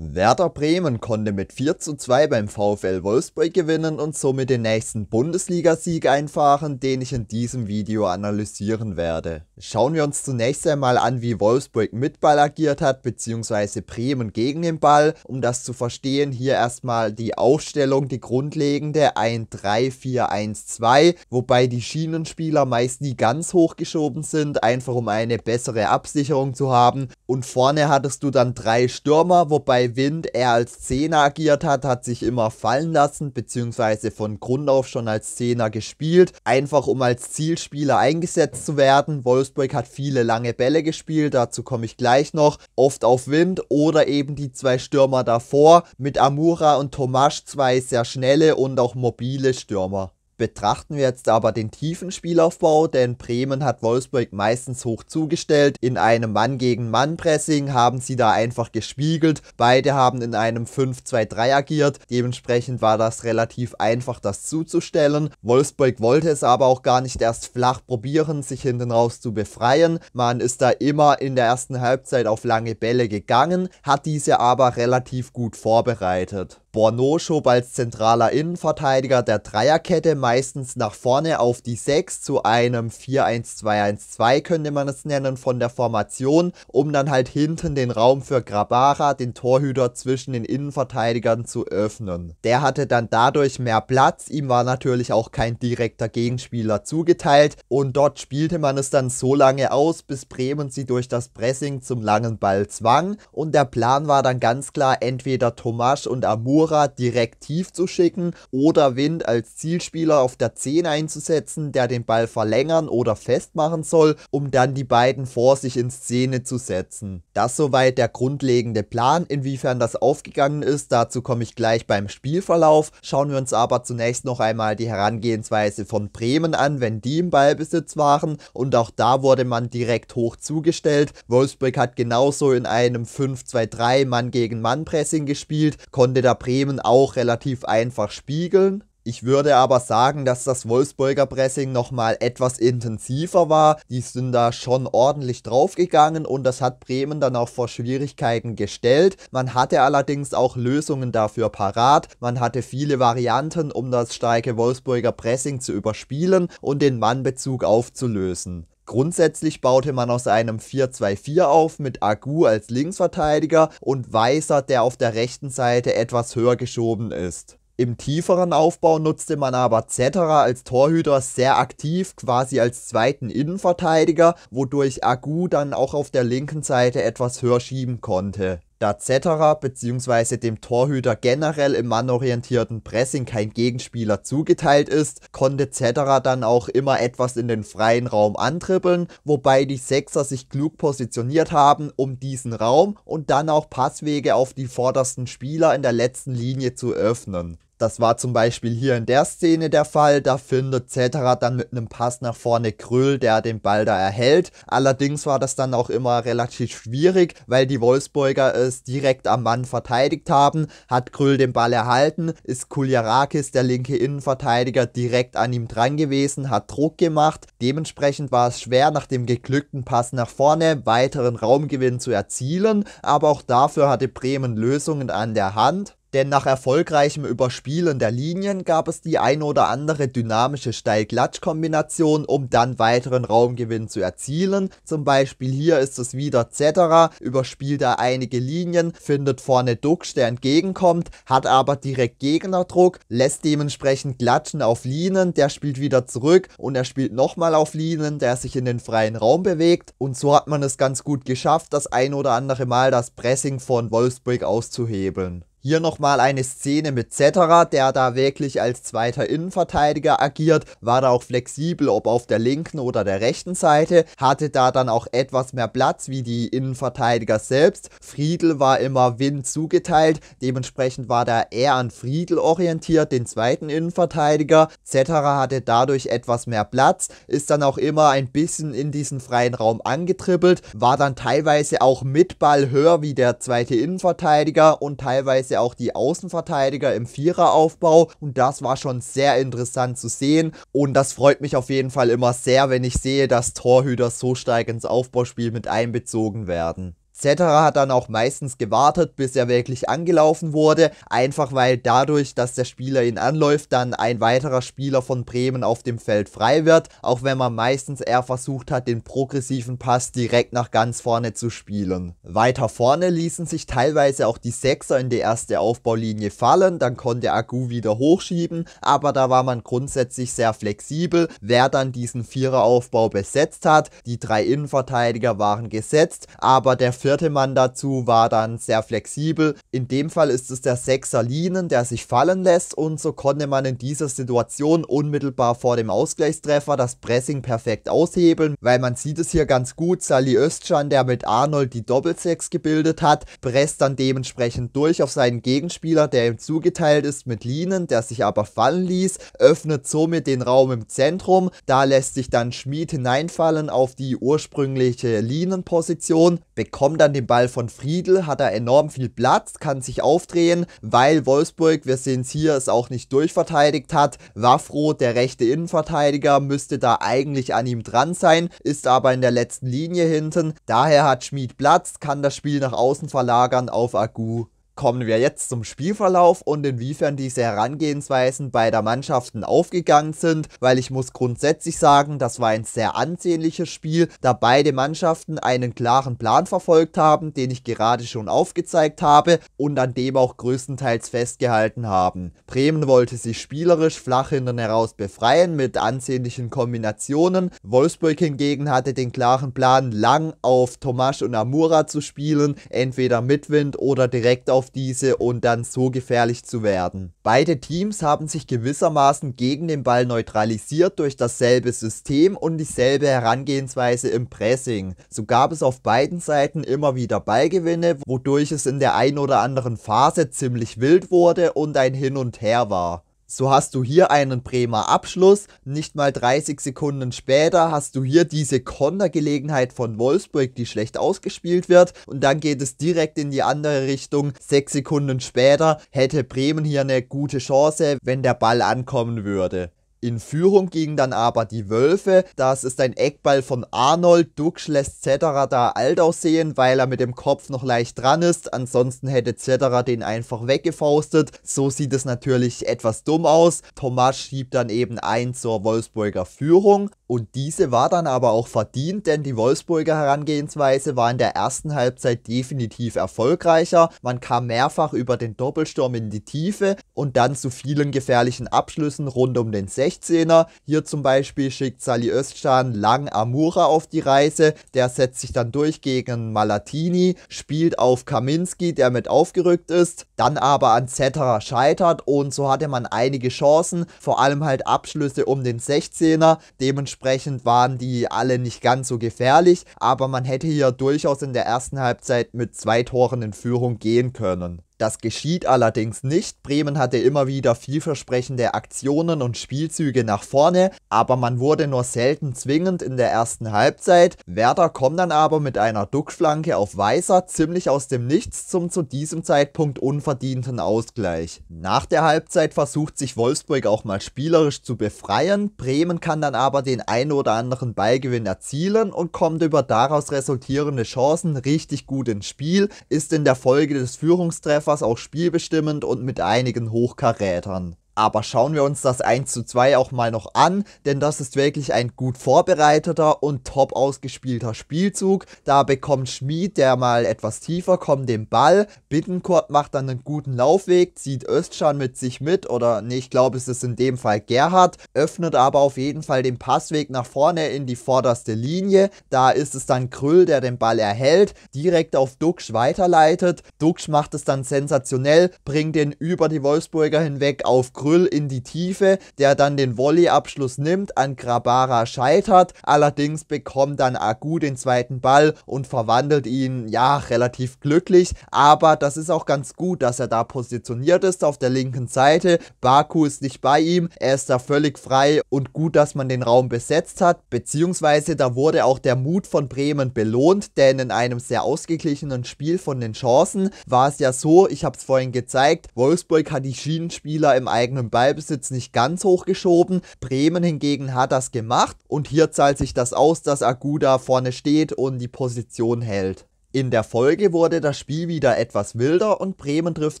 Werder Bremen konnte mit 4 zu 2 beim VfL Wolfsburg gewinnen und somit den nächsten Bundesligasieg einfahren, den ich in diesem Video analysieren werde. Schauen wir uns zunächst einmal an, wie Wolfsburg mit Ball agiert hat, bzw. Bremen gegen den Ball. Um das zu verstehen, hier erstmal die Aufstellung, die grundlegende 1 3-4-1-2, wobei die Schienenspieler meist nie ganz hochgeschoben sind, einfach um eine bessere Absicherung zu haben. Und vorne hattest du dann drei Stürmer, wobei Wind er als Zehner agiert hat, hat sich immer fallen lassen, beziehungsweise von Grund auf schon als Zehner gespielt, einfach um als Zielspieler eingesetzt zu werden. Wolfsburg hat viele lange Bälle gespielt, dazu komme ich gleich noch, oft auf Wind oder eben die zwei Stürmer davor, mit Amura und Tomasch zwei sehr schnelle und auch mobile Stürmer. Betrachten wir jetzt aber den tiefen Spielaufbau, denn Bremen hat Wolfsburg meistens hoch zugestellt. In einem Mann gegen Mann Pressing haben sie da einfach gespiegelt. Beide haben in einem 5-2-3 agiert. Dementsprechend war das relativ einfach, das zuzustellen. Wolfsburg wollte es aber auch gar nicht erst flach probieren, sich hinten raus zu befreien. Man ist da immer in der ersten Halbzeit auf lange Bälle gegangen, hat diese aber relativ gut vorbereitet. Borno schob als zentraler Innenverteidiger der Dreierkette meistens nach vorne auf die 6 zu einem 4-1-2-1-2 könnte man es nennen von der Formation, um dann halt hinten den Raum für Grabara, den Torhüter zwischen den Innenverteidigern zu öffnen. Der hatte dann dadurch mehr Platz, ihm war natürlich auch kein direkter Gegenspieler zugeteilt und dort spielte man es dann so lange aus, bis Bremen sie durch das Pressing zum langen Ball zwang und der Plan war dann ganz klar entweder Tomasch und Amur Segura direkt tief zu schicken oder Wind als Zielspieler auf der 10 einzusetzen, der den Ball verlängern oder festmachen soll, um dann die beiden vor sich in Szene zu setzen. Das soweit der grundlegende Plan, inwiefern das aufgegangen ist, dazu komme ich gleich beim Spielverlauf. Schauen wir uns aber zunächst noch einmal die Herangehensweise von Bremen an, wenn die im Ballbesitz waren und auch da wurde man direkt hoch zugestellt. Wolfsburg hat genauso in einem 5-2-3 Mann gegen Mann Pressing gespielt, konnte da Bremen auch relativ einfach spiegeln. Ich würde aber sagen, dass das Wolfsburger Pressing nochmal etwas intensiver war. Die sind da schon ordentlich draufgegangen und das hat Bremen dann auch vor Schwierigkeiten gestellt. Man hatte allerdings auch Lösungen dafür parat. Man hatte viele Varianten, um das starke Wolfsburger Pressing zu überspielen und den Mannbezug aufzulösen. Grundsätzlich baute man aus einem 4-2-4 auf mit Agu als Linksverteidiger und Weiser, der auf der rechten Seite etwas höher geschoben ist. Im tieferen Aufbau nutzte man aber Zetterer als Torhüter sehr aktiv, quasi als zweiten Innenverteidiger, wodurch Agu dann auch auf der linken Seite etwas höher schieben konnte da Zetterer bzw. dem Torhüter generell im mannorientierten Pressing kein Gegenspieler zugeteilt ist, konnte Zetterer dann auch immer etwas in den freien Raum antrippeln, wobei die Sechser sich klug positioniert haben, um diesen Raum und dann auch Passwege auf die vordersten Spieler in der letzten Linie zu öffnen. Das war zum Beispiel hier in der Szene der Fall, da findet Cetera dann mit einem Pass nach vorne Krüll, der den Ball da erhält. Allerdings war das dann auch immer relativ schwierig, weil die Wolfsburger es direkt am Mann verteidigt haben. Hat Krüll den Ball erhalten, ist Kuliarakis, der linke Innenverteidiger, direkt an ihm dran gewesen, hat Druck gemacht. Dementsprechend war es schwer, nach dem geglückten Pass nach vorne weiteren Raumgewinn zu erzielen, aber auch dafür hatte Bremen Lösungen an der Hand denn nach erfolgreichem Überspielen der Linien gab es die ein oder andere dynamische Steil-Glatsch-Kombination, um dann weiteren Raumgewinn zu erzielen. Zum Beispiel hier ist es wieder Zetterer, überspielt er einige Linien, findet vorne Duxch, der entgegenkommt, hat aber direkt Gegnerdruck, lässt dementsprechend Glatschen auf Linien, der spielt wieder zurück und er spielt nochmal auf Linien, der sich in den freien Raum bewegt. Und so hat man es ganz gut geschafft, das ein oder andere Mal das Pressing von Wolfsburg auszuhebeln. Hier nochmal eine Szene mit Zetterer, der da wirklich als zweiter Innenverteidiger agiert, war da auch flexibel, ob auf der linken oder der rechten Seite, hatte da dann auch etwas mehr Platz wie die Innenverteidiger selbst. Friedel war immer Wind zugeteilt, dementsprechend war da eher an Friedel orientiert, den zweiten Innenverteidiger. Zetterer hatte dadurch etwas mehr Platz, ist dann auch immer ein bisschen in diesen freien Raum angetribbelt, war dann teilweise auch mit Ball höher wie der zweite Innenverteidiger und teilweise teilweise auch die Außenverteidiger im Viereraufbau und das war schon sehr interessant zu sehen und das freut mich auf jeden Fall immer sehr, wenn ich sehe, dass Torhüter so stark ins Aufbauspiel mit einbezogen werden etc. hat dann auch meistens gewartet, bis er wirklich angelaufen wurde, einfach weil dadurch, dass der Spieler ihn anläuft, dann ein weiterer Spieler von Bremen auf dem Feld frei wird, auch wenn man meistens eher versucht hat, den progressiven Pass direkt nach ganz vorne zu spielen. Weiter vorne ließen sich teilweise auch die Sechser in die erste Aufbaulinie fallen, dann konnte Agu wieder hochschieben, aber da war man grundsätzlich sehr flexibel, wer dann diesen Viereraufbau besetzt hat. Die drei Innenverteidiger waren gesetzt, aber der 4 vierte Mann dazu war dann sehr flexibel. In dem Fall ist es der Sechser Linen, der sich fallen lässt und so konnte man in dieser Situation unmittelbar vor dem Ausgleichstreffer das Pressing perfekt aushebeln, weil man sieht es hier ganz gut, Sally Özcan, der mit Arnold die Doppelsechs gebildet hat, presst dann dementsprechend durch auf seinen Gegenspieler, der ihm zugeteilt ist mit Linen, der sich aber fallen ließ, öffnet somit den Raum im Zentrum, da lässt sich dann Schmied hineinfallen auf die ursprüngliche Linenposition, bekommt haben dann den Ball von Friedl, hat er enorm viel Platz, kann sich aufdrehen, weil Wolfsburg, wir sehen es hier, es auch nicht durchverteidigt hat. Wafro, der rechte Innenverteidiger, müsste da eigentlich an ihm dran sein, ist aber in der letzten Linie hinten. Daher hat Schmid Platz, kann das Spiel nach außen verlagern auf Agu kommen wir jetzt zum Spielverlauf und inwiefern diese Herangehensweisen beider Mannschaften aufgegangen sind, weil ich muss grundsätzlich sagen, das war ein sehr ansehnliches Spiel, da beide Mannschaften einen klaren Plan verfolgt haben, den ich gerade schon aufgezeigt habe und an dem auch größtenteils festgehalten haben. Bremen wollte sich spielerisch flach hinten heraus befreien mit ansehnlichen Kombinationen, Wolfsburg hingegen hatte den klaren Plan, lang auf Tomasch und Amura zu spielen, entweder mit Wind oder direkt auf diese und dann so gefährlich zu werden. Beide Teams haben sich gewissermaßen gegen den Ball neutralisiert durch dasselbe System und dieselbe Herangehensweise im Pressing. So gab es auf beiden Seiten immer wieder Ballgewinne, wodurch es in der einen oder anderen Phase ziemlich wild wurde und ein Hin und Her war. So hast du hier einen Bremer Abschluss. Nicht mal 30 Sekunden später hast du hier diese Kontergelegenheit von Wolfsburg, die schlecht ausgespielt wird. Und dann geht es direkt in die andere Richtung. Sechs Sekunden später hätte Bremen hier eine gute Chance, wenn der Ball ankommen würde. In Führung gingen dann aber die Wölfe. Das ist ein Eckball von Arnold. Duxch lässt Zetterer da alt aussehen, weil er mit dem Kopf noch leicht dran ist. Ansonsten hätte Zetterer den einfach weggefaustet. So sieht es natürlich etwas dumm aus. Tomasch schiebt dann eben ein zur Wolfsburger Führung. Und diese war dann aber auch verdient, denn die Wolfsburger Herangehensweise war in der ersten Halbzeit definitiv erfolgreicher. Man kam mehrfach über den Doppelsturm in die Tiefe und dann zu vielen gefährlichen Abschlüssen rund um den 6 16er. Hier zum Beispiel schickt Sali Özcan lang Amura auf die Reise. Der setzt sich dann durch gegen Malatini, spielt auf Kaminski, der mit aufgerückt ist, dann aber an Zetterer scheitert und so hatte man einige Chancen, vor allem halt Abschlüsse um den 16er. Dementsprechend waren die alle nicht ganz so gefährlich, aber man hätte hier durchaus in der ersten Halbzeit mit zwei Toren in Führung gehen können. Das geschieht allerdings nicht. Bremen hatte immer wieder vielversprechende Aktionen und Spielzüge nach vorne, aber man wurde nur selten zwingend in der ersten Halbzeit. Werder kommt dann aber mit einer Duckflanke auf Weißer ziemlich aus dem Nichts zum zu diesem Zeitpunkt unverdienten Ausgleich. Nach der Halbzeit versucht sich Wolfsburg auch mal spielerisch zu befreien. Bremen kann dann aber den ein oder anderen Ballgewinn erzielen und kommt über daraus resultierende Chancen richtig gut ins Spiel, ist in der Folge des Führungstreffens etwas auch spielbestimmend und mit einigen Hochkarätern. Aber schauen wir uns das 1 zu 2 auch mal noch an, denn das ist wirklich ein gut vorbereiteter und top ausgespielter Spielzug. Da bekommt Schmied, der mal etwas tiefer kommt, den Ball. Bittenkort macht dann einen guten Laufweg, zieht Östschan mit sich mit oder nee, ich glaube es ist in dem Fall Gerhard, öffnet aber auf jeden Fall den Passweg nach vorne in die vorderste Linie. Da ist es dann Krüll, der den Ball erhält, direkt auf Dux weiterleitet. Dux macht es dann sensationell, bringt den über die Wolfsburger hinweg auf Krüll Krüll in die Tiefe, der dann den Volleyabschluss nimmt, an Grabara scheitert. Allerdings bekommt dann Agu den zweiten Ball und verwandelt ihn, ja, relativ glücklich. Aber das ist auch ganz gut, dass er da positioniert ist auf der linken Seite. Baku ist nicht bei ihm, er ist da völlig frei und gut, dass man den Raum besetzt hat. Beziehungsweise da wurde auch der Mut von Bremen belohnt, denn in einem sehr ausgeglichenen Spiel von den Chancen war es ja so, ich habe es vorhin gezeigt, Wolfsburg hat die Schienenspieler im eigenen im Ballbesitz nicht ganz hochgeschoben. Bremen hingegen hat das gemacht und hier zahlt sich das aus, dass Aguda vorne steht und die Position hält. In der Folge wurde das Spiel wieder etwas wilder und Bremen trifft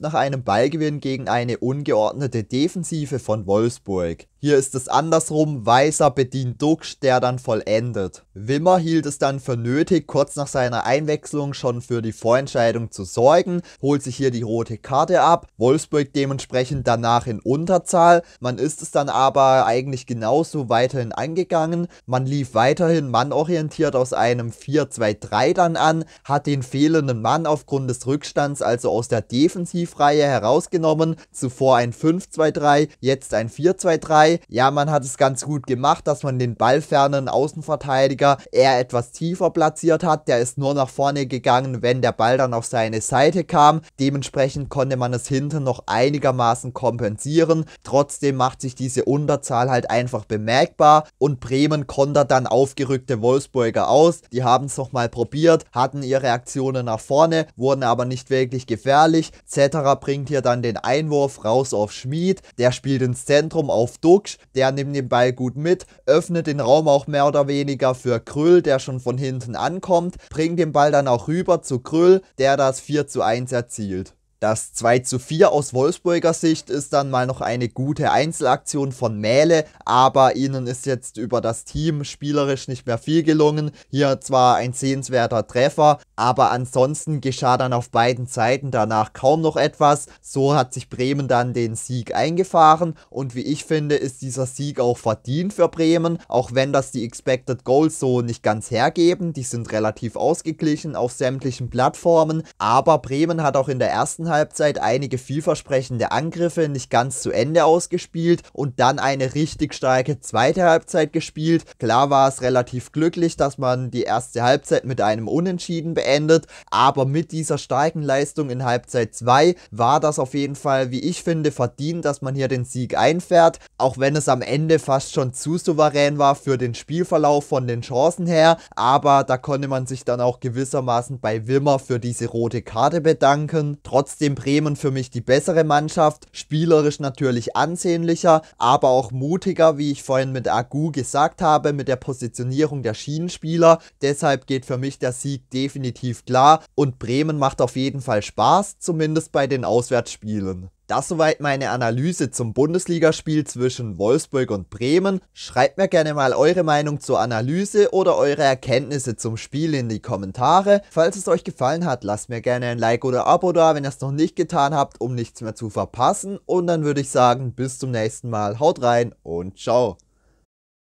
nach einem Ballgewinn gegen eine ungeordnete Defensive von Wolfsburg. Hier ist es andersrum, Weißer bedient Duxch, der dann vollendet. Wimmer hielt es dann für nötig, kurz nach seiner Einwechslung schon für die Vorentscheidung zu sorgen, holt sich hier die rote Karte ab, Wolfsburg dementsprechend danach in Unterzahl, man ist es dann aber eigentlich genauso weiterhin angegangen, man lief weiterhin mannorientiert aus einem 4-2-3 dann an, hat hat den fehlenden Mann aufgrund des Rückstands also aus der Defensivreihe herausgenommen. Zuvor ein 5-2-3, jetzt ein 4-2-3. Ja, man hat es ganz gut gemacht, dass man den ballfernen Außenverteidiger eher etwas tiefer platziert hat. Der ist nur nach vorne gegangen, wenn der Ball dann auf seine Seite kam. Dementsprechend konnte man es hinten noch einigermaßen kompensieren. Trotzdem macht sich diese Unterzahl halt einfach bemerkbar und Bremen kontert dann aufgerückte Wolfsburger aus. Die haben es nochmal probiert, hatten ihre Reaktionen nach vorne, wurden aber nicht wirklich gefährlich. Zetterer bringt hier dann den Einwurf raus auf Schmid, der spielt ins Zentrum auf Duxch, der nimmt den Ball gut mit, öffnet den Raum auch mehr oder weniger für Krüll, der schon von hinten ankommt, bringt den Ball dann auch rüber zu Krüll, der das 4 zu 1 erzielt. Das 2 zu 4 aus Wolfsburger Sicht ist dann mal noch eine gute Einzelaktion von Mähle, aber ihnen ist jetzt über das Team spielerisch nicht mehr viel gelungen. Hier zwar ein sehenswerter Treffer, aber ansonsten geschah dann auf beiden Seiten danach kaum noch etwas. So hat sich Bremen dann den Sieg eingefahren und wie ich finde, ist dieser Sieg auch verdient für Bremen, auch wenn das die Expected Goals so nicht ganz hergeben. Die sind relativ ausgeglichen auf sämtlichen Plattformen, aber Bremen hat auch in der ersten Halbzeit einige vielversprechende Angriffe nicht ganz zu Ende ausgespielt und dann eine richtig starke zweite Halbzeit gespielt. Klar war es relativ glücklich, dass man die erste Halbzeit mit einem Unentschieden beendet, aber mit dieser starken Leistung in Halbzeit 2 war das auf jeden Fall, wie ich finde, verdient, dass man hier den Sieg einfährt, auch wenn es am Ende fast schon zu souverän war für den Spielverlauf von den Chancen her, aber da konnte man sich dann auch gewissermaßen bei Wimmer für diese rote Karte bedanken. Trotzdem Trotzdem Bremen für mich die bessere Mannschaft, spielerisch natürlich ansehnlicher, aber auch mutiger, wie ich vorhin mit Agu gesagt habe, mit der Positionierung der Schienenspieler. Deshalb geht für mich der Sieg definitiv klar und Bremen macht auf jeden Fall Spaß, zumindest bei den Auswärtsspielen. Das soweit meine Analyse zum Bundesligaspiel zwischen Wolfsburg und Bremen. Schreibt mir gerne mal eure Meinung zur Analyse oder eure Erkenntnisse zum Spiel in die Kommentare. Falls es euch gefallen hat, lasst mir gerne ein Like oder Abo da, wenn ihr es noch nicht getan habt, um nichts mehr zu verpassen. Und dann würde ich sagen, bis zum nächsten Mal. Haut rein und ciao.